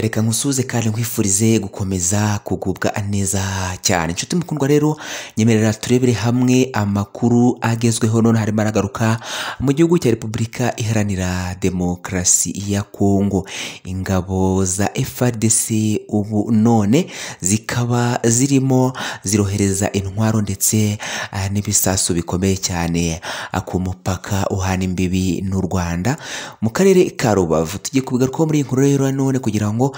reka nkusuze kandi nkwifurize gukomeza kugubwa neza cyane inshuti mukundwa rero nyemerera turebere hamwe amakuru agezweho none harimo aragaruka mu gihugu cya repubulika iharanira demokarasi ya kongo ingabo za frdc ubu none zikaba zirimo zirohereza intwaro ndetse eh, n'ibisasu bikomeye cyane eh, ku mupaka uhana imbibi n'u rwanda mu karere ka rubavu tugiye kubigarukaho muri iyi nkuru rero none kugira ngo ngo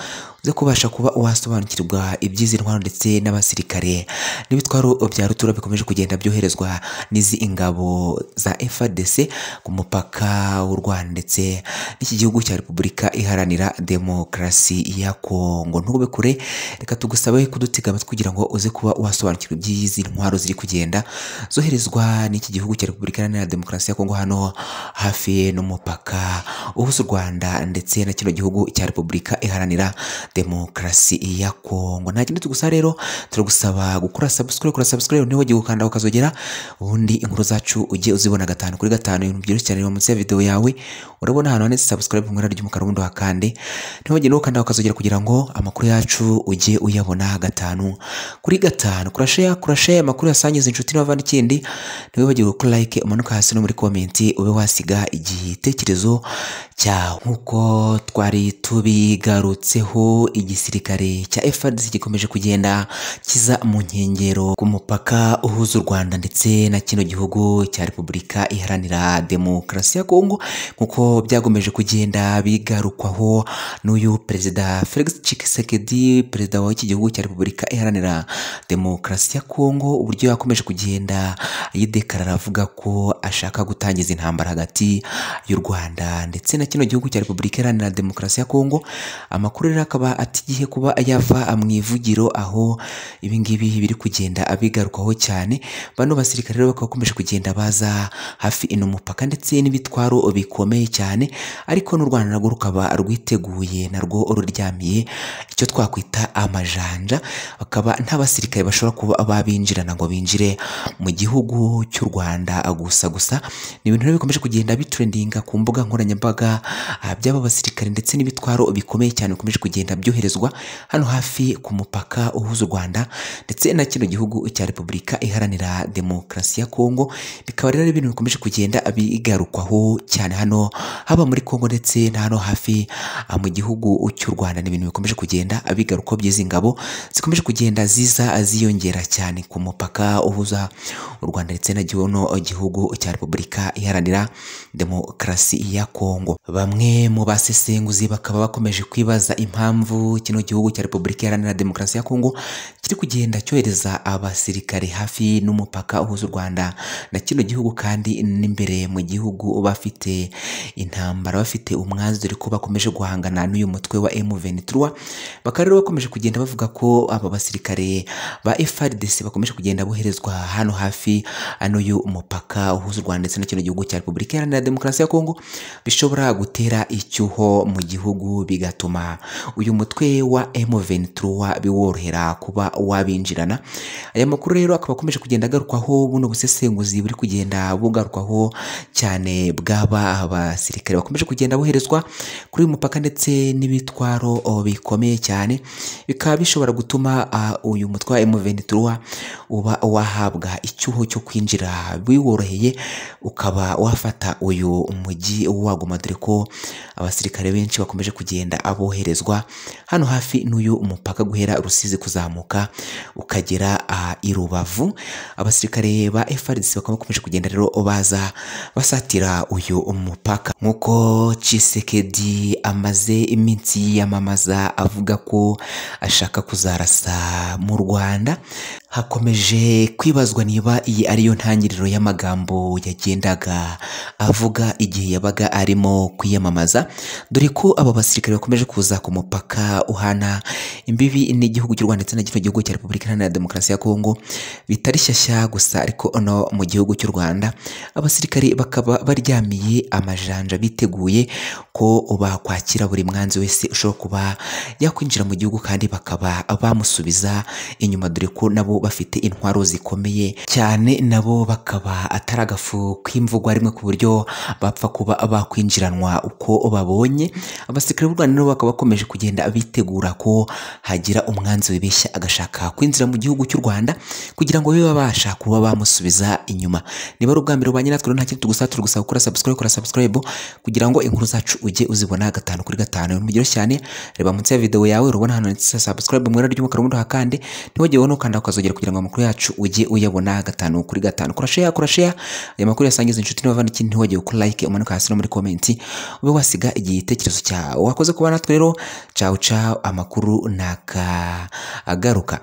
uze kubasha kuba wasobanukirwa iby'izi ntwaro ndetse n'abasirikare n'ibitwaro bya rutura bikomeje kugenda byoherezwa n'izi ingabo za FARDC ku mupaka w'u Rwanda ndetse n'iki gihugu cya Repubulika iharanira demokarasi ya Kongo ntube kure reka tugusabe kudutega amatwi kugira ngo uze kuba wasobanukirwa iby'izi ntwaro ziri kugenda zoherezwa n'iki gihugu cya Repubulika iharanira demokarasi ya Kongo hano hafi n'umupaka uhuza u Rwanda ndetse na kino gihugu cya Repubulika iharanira guharanira demokarasi ya kongo nta kindi tugusa rero turagusaba gukora sabusikore kora sabusikore ntiwongere gukanda ukazogera ubundi inkuru zacu ujye uzibona gatanu kuri gatanu ibintu byoroshye cyane munsi ya videwo yawe urabona ahantu handitse sabusikore mu ibara ry'umukara ubundi wakande ntiwongere gukanda ukazogera kugira ngo amakuru yacu ujye uyabona gatanu kuri gatanu kurasheya kurasheya amakuru yasangiza inshuti n'abavandikindi ntiwibagirwe ko like umanuka hasi no muri komenti ube wasiga igitekerezo cyawe nk'uko twari tubigarutse yavutseho igisirikare cya FARDC gikomeje kugenda kiza mu nkengero ku mupaka uhuza u Rwanda ndetse na kino gihugu cya Repubulika Iharanira Demokarasi ya Kongo nk'uko byagomeje kugenda bigarukwaho n'uyu perezida Felix Tshisekedi perezida w'iki gihugu cya Repubulika Iharanira Demokarasi ya Kongo uburyo yakomeje kugenda yidekarara avuga ko ashaka gutangiza intambara hagati y'u Rwanda ndetse na kino gihugu cya Repubulika Iharanira Demokarasi ya Kongo amakuru rero akaba atigiye kuba yava mu ivugiro aho ibingibi biri kugenda abigarukaho cyane bano basirikare rero bakaba bakomeje kugenda baza hafi ino mupaka ndetse n'ibitwaro bikomeye cyane ariko n'u Rwanda narwo rukaba rwiteguye narwo ururyamiye icyo twakwita amajanja bakaba nta basirikare bashobora kuba babinjirana ngo binjire mu gihugu cy'u Rwanda gusa gusa ni ibintu bikomeje kugenda bitrendinga ku mbuga nkoranyambaga ah, by'aba basirikare ndetse n'ibitwaro bikomeye cyane bikomeje kugenda byoherezwa hano hafi ku mupaka uhuza u Rwanda ndetse na kino gihugu cya Repubulika Iharanira Demokarasi ya Kongo bikaba rero ari ibintu bikomeje kugenda bigarukwaho cyane hano haba muri Kongo ndetse na hano hafi ah, mu gihugu cy'u Rwanda ni ibintu bikomeje kugenda bigarukwaho by'izi ngabo zikomeje kugenda ziza ziyongera cyane ku mupaka uhuza u Rwanda ndetse na gihuno gihugu cya Repubulika iharanira demokarasi ya Kongo bamwe mu basesenguzi bakaba bakomeje kwibaza impamvu kino gihugu cya Repubulika iharanira demokarasi ya Kongo kiri kugenda cyohereza abasirikare hafi n'umupaka uhuza u Rwanda na kino gihugu kandi n'imbere mu gihugu bafite intambara bafite umwanzuro ko bakomeje guhangana n'uyu mutwe wa M23 bakarero bakomeje kugenda bavuga ko aba basirikare ba FARDC bakomeje kugenda boherezwa hano hafi n'uyu mupaka uhuza u Rwanda ndetse na gihugu cya Repubulika Iharanira Demokarasi ya Kongo bishobora gutera icyuho mu gihugu bigatuma uyu mutwe wa m biworohera kuba wabinjirana aya makuru rero akaba akomeje kugenda agarukwaho buno busesenguzi buri kugenda bugarukwaho cyane bw'aba basirikare bakomeje kugenda boherezwa kuri uyu mupaka ndetse n'ibitwaro bikomeye cyane bikaba bishobora gutuma uyu mutwa emuvenituruwa uba wahabwa icyuho cyo kwinjira biworoheye ukaba wafata uyu mujyi wagoma dore ko abasirikare benshi bakomeje kugenda aboherezwa hano hafi n'uyu mupaka guhera rusizi kuzamuka ukagera i rubavu abasirikare ba FARDC bakaba bakomeje kugenda rero baza basatira uyu mupaka nk'uko Chisekedi amaze iminsi yiyamamaza avuga ko ashaka kuzarasa mu rwanda hakomeje kwibazwa niba iyi ariyo ntangiriro y'amagambo yagendaga avuga igihe yabaga arimo kwiyamamaza dore ko aba basirikare bakomeje kuza ku mupaka uhana imbibi n'igihugu cy'u Rwanda ndetse na kino gihugu cya Repubulika Iharanira Demokarasi ya Kongo bitari shyashya gusa ariko no mu gihugu cy'u Rwanda abasirikare bakaba baryamiye amajanja biteguye ko bakwakira buri mwanzi wese ushobora kuba yakwinjira mu gihugu kandi bakaba bamusubiza inyuma dore ko nabo bafite intwaro zikomeye cyane nabo bakaba atari agafu k'imvugo rimwe ku buryo bapfa kuba bakwinjiranwa uko babonye abasirikare b'u Rwanda nabo bakaba bakomeje kugenda bitegura ko hagira umwanzi wibeshya agashaka kwinjira mu gihugu cy'u Rwanda kugira ngo babe babasha kuba bamusubiza inyuma niba ari ubwa mbere ubanye natwe nta kintu tugusaba turi gusaba gukora subscribe kora subscribe kugira ngo inkuru zacu ujye uzibona gatanu kuri gatanu urugero cyane reba munsi ya video yawe urubona hano subscribe mu ibara ry'umukara ubundi hakande ntiwajye ubona ukanda ukazogera kugira ngo amakuru yacu ujye uyabona gatanu kuri gatanu kora share aya makuru yasangiza inshuti n'abavandimwe ntiwajye gukora like umanuka hasi no muri comment ube wasiga igitekerezo cyawe wakoze kuba natwe rero cawu amakuru naka agaruka